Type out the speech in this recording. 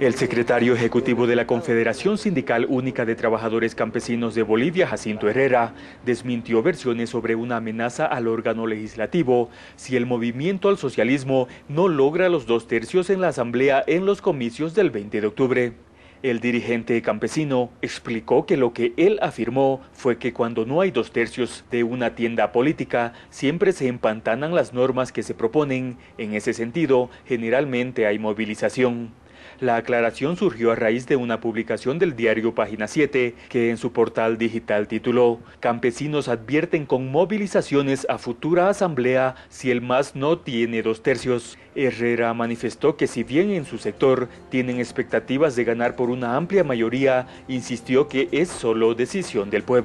El secretario ejecutivo de la Confederación Sindical Única de Trabajadores Campesinos de Bolivia, Jacinto Herrera, desmintió versiones sobre una amenaza al órgano legislativo si el movimiento al socialismo no logra los dos tercios en la Asamblea en los comicios del 20 de octubre. El dirigente campesino explicó que lo que él afirmó fue que cuando no hay dos tercios de una tienda política, siempre se empantanan las normas que se proponen. En ese sentido, generalmente hay movilización. La aclaración surgió a raíz de una publicación del diario Página 7, que en su portal digital tituló Campesinos advierten con movilizaciones a futura asamblea si el MAS no tiene dos tercios. Herrera manifestó que si bien en su sector tienen expectativas de ganar por una amplia mayoría, insistió que es solo decisión del pueblo.